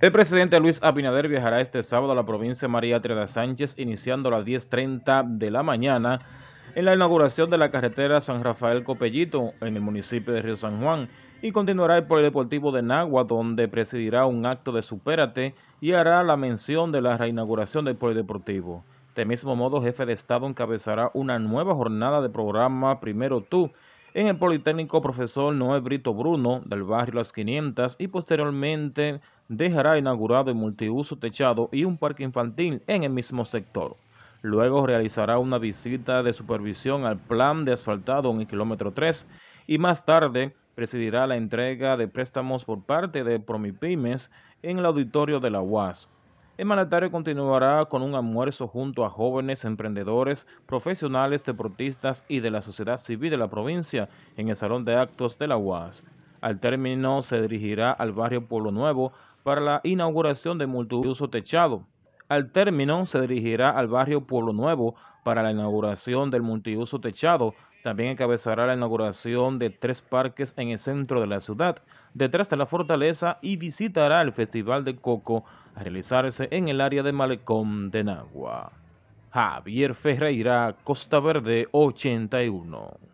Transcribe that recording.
El presidente Luis Abinader viajará este sábado a la provincia de María Treda Sánchez, iniciando a las 10.30 de la mañana en la inauguración de la carretera San Rafael Copellito en el municipio de Río San Juan y continuará el polideportivo de Nagua, donde presidirá un acto de supérate y hará la mención de la reinauguración del Polideportivo. De mismo modo, jefe de Estado encabezará una nueva jornada de programa Primero Tú, en el Politécnico Profesor Noé Brito Bruno del barrio Las 500 y posteriormente dejará inaugurado el multiuso techado y un parque infantil en el mismo sector. Luego realizará una visita de supervisión al plan de asfaltado en el kilómetro 3 y más tarde presidirá la entrega de préstamos por parte de Promipymes en el auditorio de la UAS. El mandatario continuará con un almuerzo junto a jóvenes emprendedores, profesionales, deportistas y de la sociedad civil de la provincia en el Salón de Actos de la UAS. Al término se dirigirá al barrio Pueblo Nuevo para la inauguración de multiuso techado al término se dirigirá al barrio Pueblo Nuevo para la inauguración del multiuso techado. También encabezará la inauguración de tres parques en el centro de la ciudad, detrás de la fortaleza y visitará el Festival de Coco a realizarse en el área de Malecón de Nagua. Javier Ferreira, Costa Verde 81.